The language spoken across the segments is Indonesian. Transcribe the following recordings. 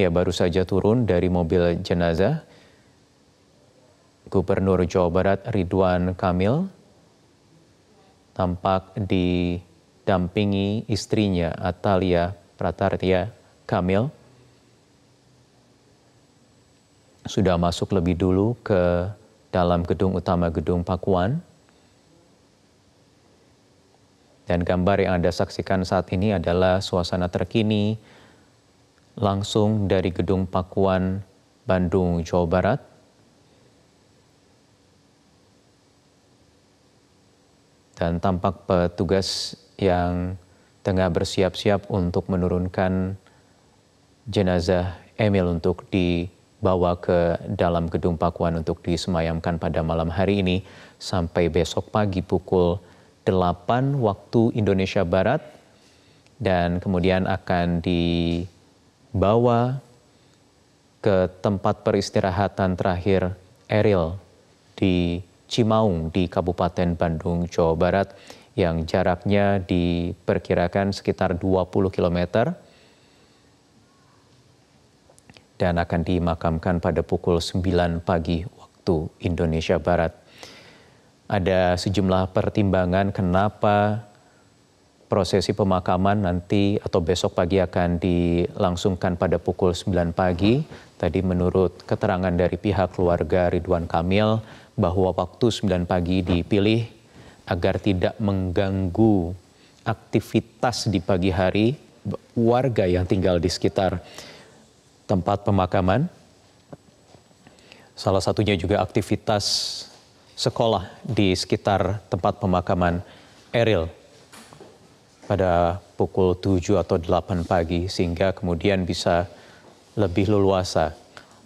Ya, baru saja turun dari mobil jenazah Gubernur Jawa Barat Ridwan Kamil tampak didampingi istrinya Atalia Pratarya Kamil sudah masuk lebih dulu ke dalam gedung utama gedung Pakuan. Dan gambar yang Anda saksikan saat ini adalah suasana terkini langsung dari Gedung Pakuan, Bandung, Jawa Barat. Dan tampak petugas yang tengah bersiap-siap untuk menurunkan jenazah Emil untuk dibawa ke dalam gedung Pakuan untuk disemayamkan pada malam hari ini sampai besok pagi pukul 8 waktu Indonesia Barat dan kemudian akan di bawa ke tempat peristirahatan terakhir Eril di Cimaung di Kabupaten Bandung, Jawa Barat yang jaraknya diperkirakan sekitar 20 km dan akan dimakamkan pada pukul 9 pagi waktu Indonesia Barat. Ada sejumlah pertimbangan kenapa prosesi pemakaman nanti atau besok pagi akan dilangsungkan pada pukul 9 pagi. Tadi menurut keterangan dari pihak keluarga Ridwan Kamil bahwa waktu 9 pagi dipilih agar tidak mengganggu aktivitas di pagi hari warga yang tinggal di sekitar tempat pemakaman. Salah satunya juga aktivitas sekolah di sekitar tempat pemakaman Eril pada pukul 7 atau 8 pagi sehingga kemudian bisa lebih leluasa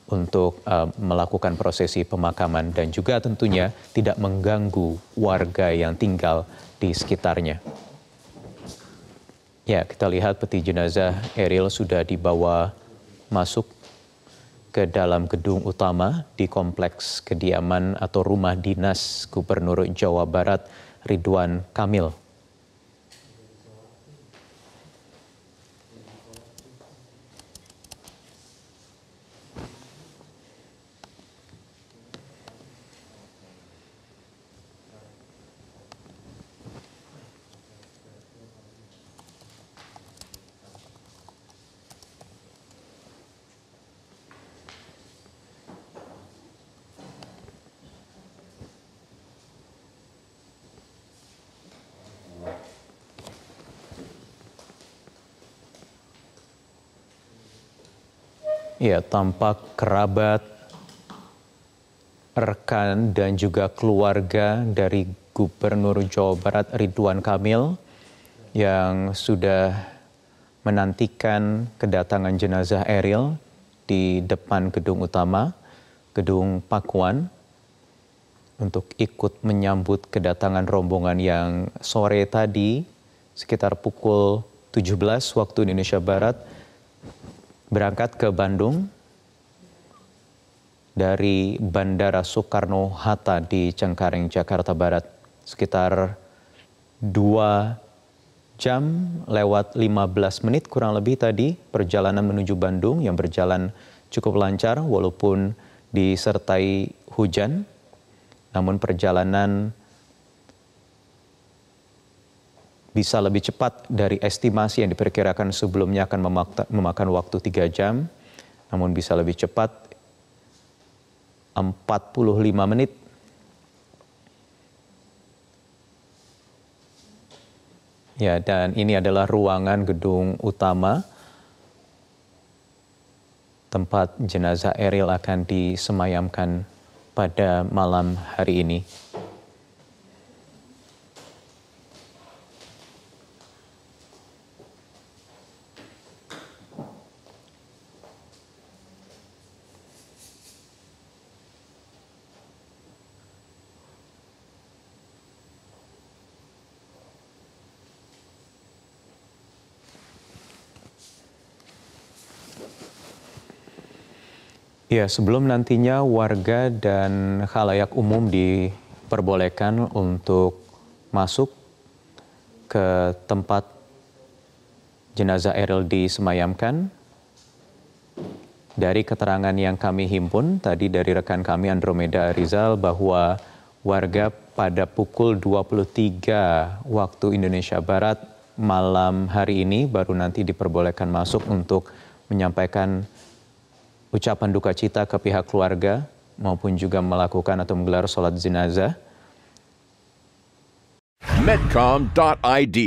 untuk uh, melakukan prosesi pemakaman dan juga tentunya tidak mengganggu warga yang tinggal di sekitarnya. Ya, kita lihat peti jenazah Eril sudah dibawa masuk ke dalam gedung utama di kompleks kediaman atau rumah dinas Gubernur Jawa Barat Ridwan Kamil Ya, tampak kerabat, rekan, dan juga keluarga dari Gubernur Jawa Barat Ridwan Kamil yang sudah menantikan kedatangan jenazah Eril di depan gedung utama, gedung Pakuan, untuk ikut menyambut kedatangan rombongan yang sore tadi sekitar pukul 17 waktu Indonesia Barat berangkat ke Bandung dari Bandara Soekarno-Hatta di Cengkareng, Jakarta Barat. Sekitar 2 jam lewat 15 menit kurang lebih tadi perjalanan menuju Bandung yang berjalan cukup lancar walaupun disertai hujan. Namun perjalanan bisa lebih cepat dari estimasi yang diperkirakan sebelumnya akan memakan waktu 3 jam, namun bisa lebih cepat 45 menit. Ya, dan ini adalah ruangan gedung utama tempat jenazah Eril akan disemayamkan pada malam hari ini. Ya, sebelum nantinya warga dan khalayak umum diperbolehkan untuk masuk ke tempat jenazah Eril disemayamkan. Dari keterangan yang kami himpun tadi dari rekan kami Andromeda Rizal bahwa warga pada pukul 23 waktu Indonesia Barat malam hari ini baru nanti diperbolehkan masuk untuk menyampaikan ucapan duka cita ke pihak keluarga maupun juga melakukan atau menggelar sholat jenazah. Medcom.id,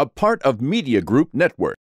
a part of Media Group Network.